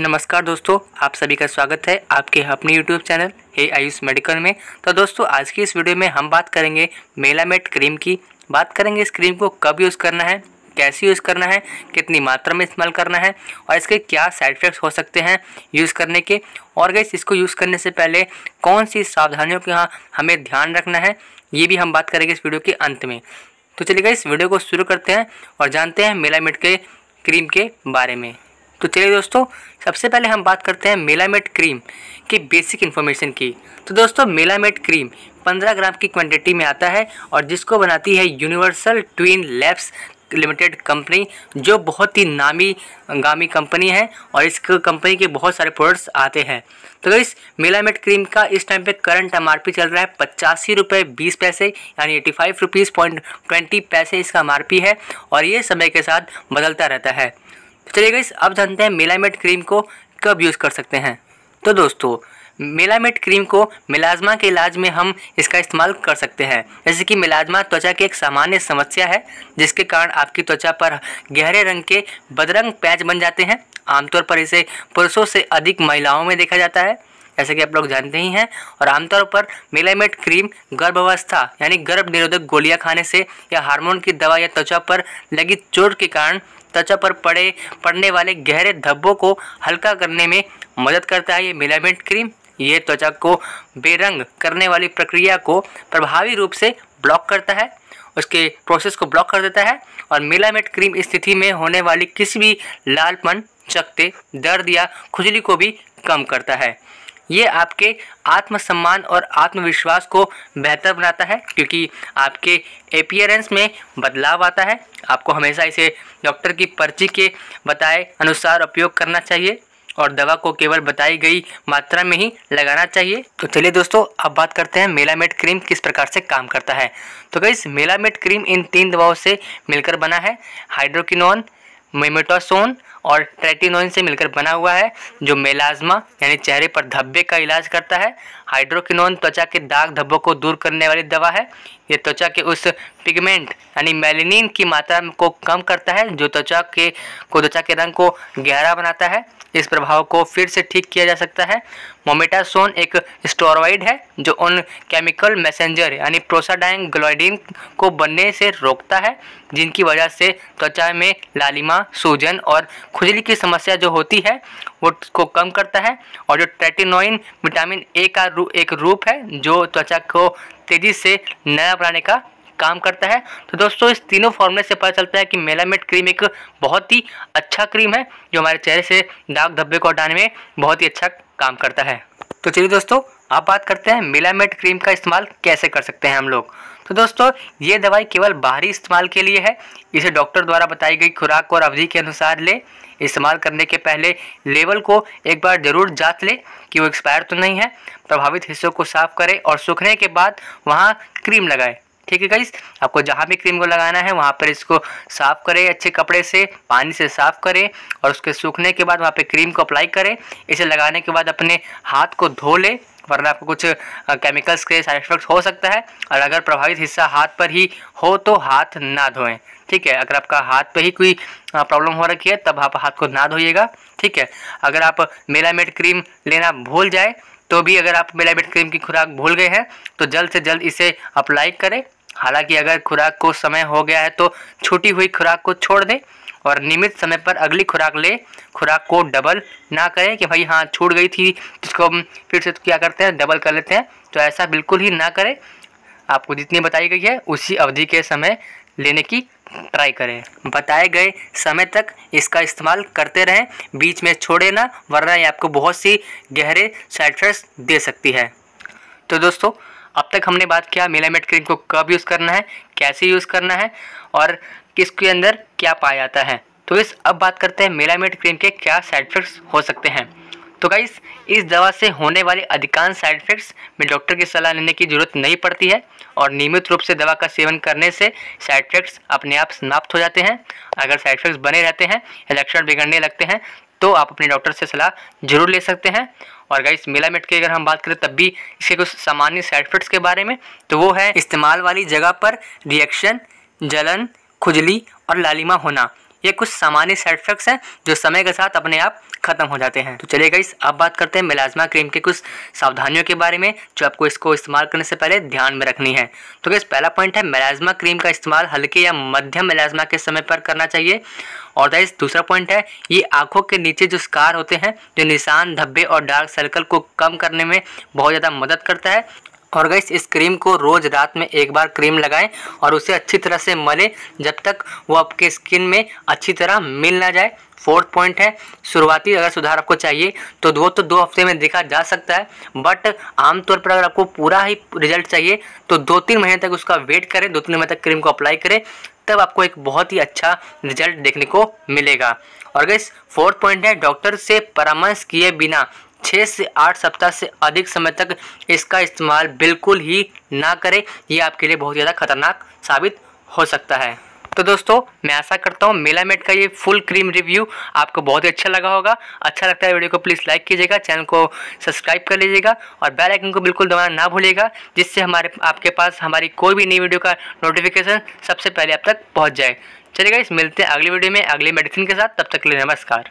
नमस्कार दोस्तों आप सभी का स्वागत है आपके अपने YouTube channel hey Ayush medical में तो दोस्तों आज की इस वीडियो में हम बात करेंगे मेलामेट क्रीम की बात करेंगे इस क्रीम को कब यूज़ करना है कैसे यूज़ करना है कितनी मात्रा में इस्तेमाल करना है और इसके क्या साइड इफ़ेक्ट्स हो सकते हैं यूज़ करने के और गैस इसको यूज़ करने से पहले कौन सी सावधानियों के यहाँ हमें ध्यान रखना है ये भी हम बात करेंगे इस वीडियो के अंत में तो चलिए इस वीडियो को शुरू करते हैं और जानते हैं मेलामेट के क्रीम के बारे में तो चलिए दोस्तों सबसे पहले हम बात करते हैं मेलामेट क्रीम की बेसिक इन्फॉर्मेशन की तो दोस्तों मेलामेट क्रीम 15 ग्राम की क्वांटिटी में आता है और जिसको बनाती है universal twin labs limited company जो बहुत ही नामी गामी कंपनी है और इस कंपनी के बहुत सारे प्रोडक्ट्स आते हैं तो इस मेलामेट क्रीम का इस टाइम पे करंट एम चल रहा है पचासी रुपये बीस पैसे यानी eighty five rupees point twenty पैसे इसका एम है और ये समय के साथ बदलता रहता है तो चलिए गई अब जानते हैं मेलामेट क्रीम को कब यूज़ कर सकते हैं तो दोस्तों मेलामेट क्रीम को मिलाजमा के इलाज में हम इसका इस्तेमाल कर सकते हैं जैसे कि मिलाजमा त्वचा की एक सामान्य समस्या है जिसके कारण आपकी त्वचा पर गहरे रंग के बदरंग पैच बन जाते हैं आमतौर पर इसे पुरुषों से अधिक महिलाओं में देखा जाता है जैसे कि आप लोग जानते ही हैं और आमतौर पर मेलामेट क्रीम गर्भावस्था यानी गर्भ निरोधक गोलियां खाने से या हार्मोन की दवा या त्वचा पर लगी चोट के कारण त्वचा पर पड़े पड़ने वाले गहरे धब्बों को हल्का करने में मदद करता है ये मिलामेंट क्रीम ये त्वचा को बेरंग करने वाली प्रक्रिया को प्रभावी रूप से ब्लॉक करता है उसके प्रोसेस को ब्लॉक कर देता है और मिलामेट क्रीम स्थिति में होने वाली किसी भी लालपन चकते दर्द या खुजली को भी कम करता है ये आपके आत्मसम्मान और आत्मविश्वास को बेहतर बनाता है क्योंकि आपके अपियरेंस में बदलाव आता है आपको हमेशा इसे डॉक्टर की पर्ची के बताए अनुसार उपयोग करना चाहिए और दवा को केवल बताई गई मात्रा में ही लगाना चाहिए तो चलिए दोस्तों अब बात करते हैं मेलामेट क्रीम किस प्रकार से काम करता है तो कई मेलामेट क्रीम इन तीन दवाओं से मिलकर बना है हाइड्रोकिनोन मेमेटोसोन और ट्रेटिनोइन से मिलकर बना हुआ है जो मेलाज्मा यानी चेहरे पर धब्बे का इलाज करता है हाइड्रोकिनोन त्वचा के दाग धब्बों को दूर करने वाली दवा है ये त्वचा के उस पिगमेंट यानी मेलिनिन की मात्रा को कम करता है जो त्वचा के को त्वचा के रंग को गहरा बनाता है इस प्रभाव को फिर से ठीक किया जा सकता है मोमेटासोन एक स्टोरॉइड है जो उन केमिकल मैसेंजर यानी प्रोसाडाइन ग्लोइडिन को बनने से रोकता है जिनकी वजह से त्वचा में लालिमा सूजन और खुजली की समस्या जो होती है वो को कम करता है और जो ट्रेटिनोइन विटामिन ए का रू, एक रूप है जो त्वचा को तेज़ी से नया बनाने का काम करता है तो दोस्तों इस तीनों फॉर्मूले से पता चलता है कि मेलामेट क्रीम एक बहुत ही अच्छा क्रीम है जो हमारे चेहरे से दाग धब्बे को हटाने में बहुत ही अच्छा काम करता है तो चलिए दोस्तों आप बात करते हैं मेलामेट क्रीम का इस्तेमाल कैसे कर सकते हैं हम लोग तो दोस्तों ये दवाई केवल बाहरी इस्तेमाल के लिए है इसे डॉक्टर द्वारा बताई गई खुराक और अवधि के अनुसार ले इस्तेमाल करने के पहले लेवल को एक बार ज़रूर जांच लें कि वो एक्सपायर तो नहीं है प्रभावित हिस्सों को साफ करें और सूखने के बाद वहाँ क्रीम लगाएं ठीक है गाइस आपको जहाँ भी क्रीम को लगाना है वहाँ पर इसको साफ करें अच्छे कपड़े से पानी से साफ करें और उसके सूखने के बाद वहाँ पे क्रीम को अप्लाई करें इसे लगाने के बाद अपने हाथ को धो लें वरना आपको कुछ केमिकल्स के साइड इफेक्ट हो सकता है और अगर प्रभावित हिस्सा हाथ पर ही हो तो हाथ ना धोएं ठीक है अगर आपका हाथ पर ही कोई प्रॉब्लम हो रखी है तब आप हाथ को ना धोइएगा ठीक है अगर आप मेलामेट क्रीम लेना भूल जाए तो भी अगर आप मेलामेट क्रीम की खुराक भूल गए हैं तो जल्द से जल्द इसे अप्लाई करें हालांकि अगर खुराक को समय हो गया है तो छूटी हुई खुराक को छोड़ दें और नियमित समय पर अगली खुराक ले खुराक को डबल ना करें कि भाई हाँ छूट गई थी इसको हम फिर से क्या करते हैं डबल कर लेते हैं तो ऐसा बिल्कुल ही ना करें आपको जितनी बताई गई है उसी अवधि के समय लेने की ट्राई करें बताए गए समय तक इसका इस्तेमाल करते रहें बीच में छोड़े ना वरना ये आपको बहुत सी गहरे साइट्रस दे सकती है तो दोस्तों अब तक हमने बात किया मेलामेट क्रीम को कब यूज़ करना है कैसे यूज़ करना है और किसके अंदर क्या पाया जाता है तो इस अब बात करते हैं मेलामेट क्रीम के क्या साइड इफ़ेक्ट्स हो सकते हैं तो गाइस इस दवा से होने वाले अधिकांश साइड इफ़ेक्ट्स में डॉक्टर की सलाह लेने की ज़रूरत नहीं पड़ती है और नियमित रूप से दवा का सेवन करने से साइड इफ़ेक्ट्स अपने आप समाप्त हो जाते हैं अगर साइड इफ़ेक्ट्स बने रहते हैं या लक्षण बिगड़ने लगते हैं तो आप अपने डॉक्टर से सलाह जरूर ले सकते हैं और गाइस मेलामेट की अगर हम बात करें तब भी इसके कुछ सामान्य साइड इफेक्ट्स के बारे में तो वो है इस्तेमाल वाली जगह पर रिएक्शन जलन खुजली और लालिमा होना ये कुछ सामान्य साइड इफेक्ट्स हैं जो समय के साथ अपने आप खत्म हो जाते हैं तो चलिए गाइस अब बात करते हैं मिलाजमा क्रीम के कुछ सावधानियों के बारे में जो आपको इसको इस्तेमाल करने से पहले ध्यान में रखनी है तो गाइस पहला पॉइंट है मिलाजमा क्रीम का इस्तेमाल हल्के या मध्यम मिलाजमा के समय पर करना चाहिए और गाइस दूसरा पॉइंट है ये आंखों के नीचे जो स्कार होते हैं जो निशान धब्बे और डार्क सर्कल को कम करने में बहुत ज़्यादा मदद करता है और गैस इस क्रीम को रोज़ रात में एक बार क्रीम लगाएं और उसे अच्छी तरह से मलें जब तक वो आपके स्किन में अच्छी तरह मिल ना जाए फोर्थ पॉइंट है शुरुआती अगर सुधार आपको चाहिए तो वो तो दो हफ्ते में देखा जा सकता है बट आमतौर पर अगर आपको पूरा ही रिजल्ट चाहिए तो दो तीन महीने तक उसका वेट करें दो तीन महीने तक क्रीम को अप्लाई करें तब आपको एक बहुत ही अच्छा रिजल्ट देखने को मिलेगा और गैस फोर्थ पॉइंट है डॉक्टर से परामर्श किए बिना छः से आठ सप्ताह से अधिक समय तक इसका इस्तेमाल बिल्कुल ही ना करें ये आपके लिए बहुत ज़्यादा खतरनाक साबित हो सकता है तो दोस्तों मैं आशा करता हूँ मेलामेट का ये फुल क्रीम रिव्यू आपको बहुत ही अच्छा लगा होगा अच्छा लगता है वीडियो को प्लीज़ लाइक कीजिएगा चैनल को सब्सक्राइब कर लीजिएगा और बेल आइकन को बिल्कुल दबाना ना भूलिएगा जिससे हमारे आपके पास हमारी कोई भी नई वीडियो का नोटिफिकेशन सबसे पहले आप तक पहुँच जाए चलेगा इस मिलते हैं अगली वीडियो में अगली मेडिसिन के साथ तब तक के लिए नमस्कार